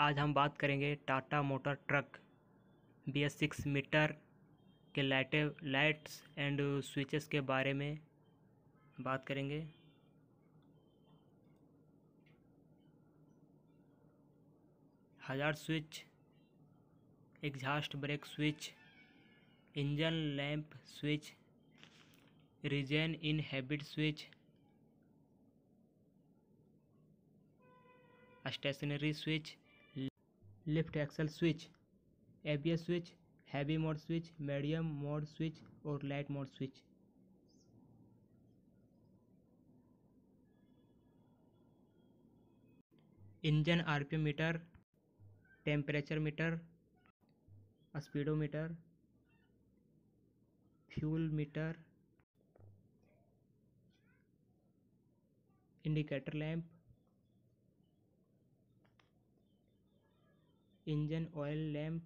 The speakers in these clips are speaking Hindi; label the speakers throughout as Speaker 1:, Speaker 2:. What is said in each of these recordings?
Speaker 1: आज हम बात करेंगे Tata motor truck B S six meter के लाइट लाइट्स एंड स्विचेस के बारे में बात करेंगे hazard switch exhaust brake switch engine lamp switch regen inhibit switch stationary switch lift axle switch ABS switch heavy mode switch medium mode switch और light mode switch engine RPM meter temperature meter speedometer fuel meter indicator lamp engine oil lamp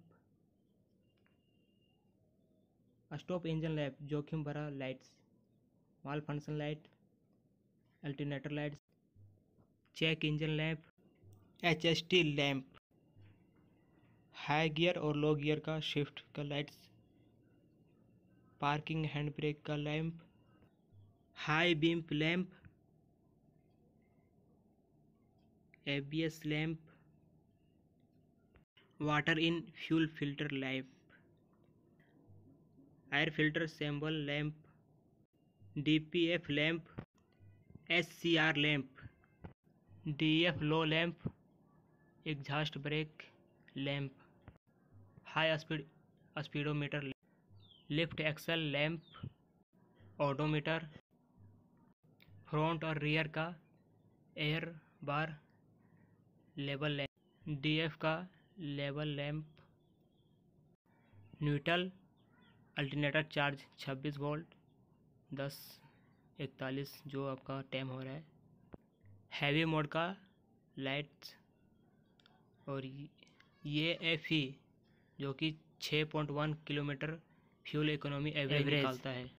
Speaker 1: stop engine lamp जोखिम भरा लाइट्स माल function light alternator lights check engine lamp H S T lamp high gear और लो गियर का शिफ्ट का लाइट्स पार्किंग हैंड ब्रेक का lamp high beam lamp ABS lamp water in fuel filter lamp air filter symbol lamp DPF lamp SCR lamp DF low lamp exhaust brake lamp high speed speedometer lift axle lamp odometer front और रियर का एयर बार लेबल लैम्प डीएफ का level lamp neutral alternator charge 26 volt 10 इकतालीस जो आपका टैम हो रहा है हैवी मोड का लाइट्स और ये एफ ही e जो कि 6.1 किलोमीटर फ्यूल इकोनॉमी एवरेज निकालता है